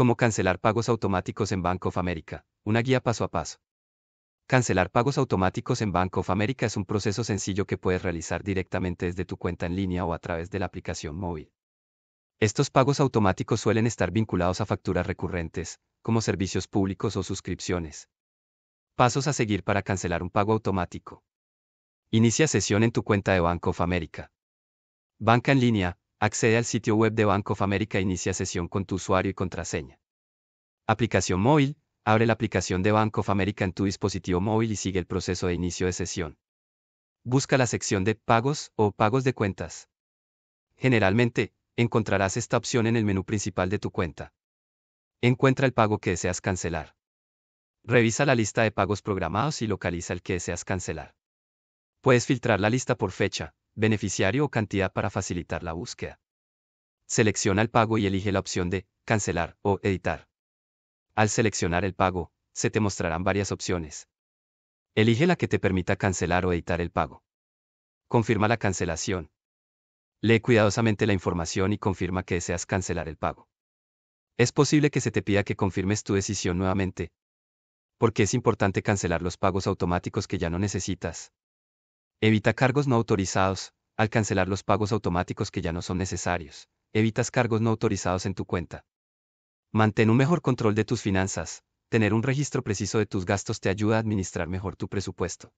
Cómo cancelar pagos automáticos en Bank of America. Una guía paso a paso. Cancelar pagos automáticos en Bank of America es un proceso sencillo que puedes realizar directamente desde tu cuenta en línea o a través de la aplicación móvil. Estos pagos automáticos suelen estar vinculados a facturas recurrentes, como servicios públicos o suscripciones. Pasos a seguir para cancelar un pago automático. Inicia sesión en tu cuenta de Bank of America. Banca en línea, Accede al sitio web de Bank of America e inicia sesión con tu usuario y contraseña. Aplicación móvil. Abre la aplicación de Bank of America en tu dispositivo móvil y sigue el proceso de inicio de sesión. Busca la sección de Pagos o Pagos de cuentas. Generalmente, encontrarás esta opción en el menú principal de tu cuenta. Encuentra el pago que deseas cancelar. Revisa la lista de pagos programados y localiza el que deseas cancelar. Puedes filtrar la lista por fecha, beneficiario o cantidad para facilitar la búsqueda. Selecciona el pago y elige la opción de cancelar o editar. Al seleccionar el pago, se te mostrarán varias opciones. Elige la que te permita cancelar o editar el pago. Confirma la cancelación. Lee cuidadosamente la información y confirma que deseas cancelar el pago. Es posible que se te pida que confirmes tu decisión nuevamente, porque es importante cancelar los pagos automáticos que ya no necesitas. Evita cargos no autorizados, al cancelar los pagos automáticos que ya no son necesarios. Evitas cargos no autorizados en tu cuenta. Mantén un mejor control de tus finanzas. Tener un registro preciso de tus gastos te ayuda a administrar mejor tu presupuesto.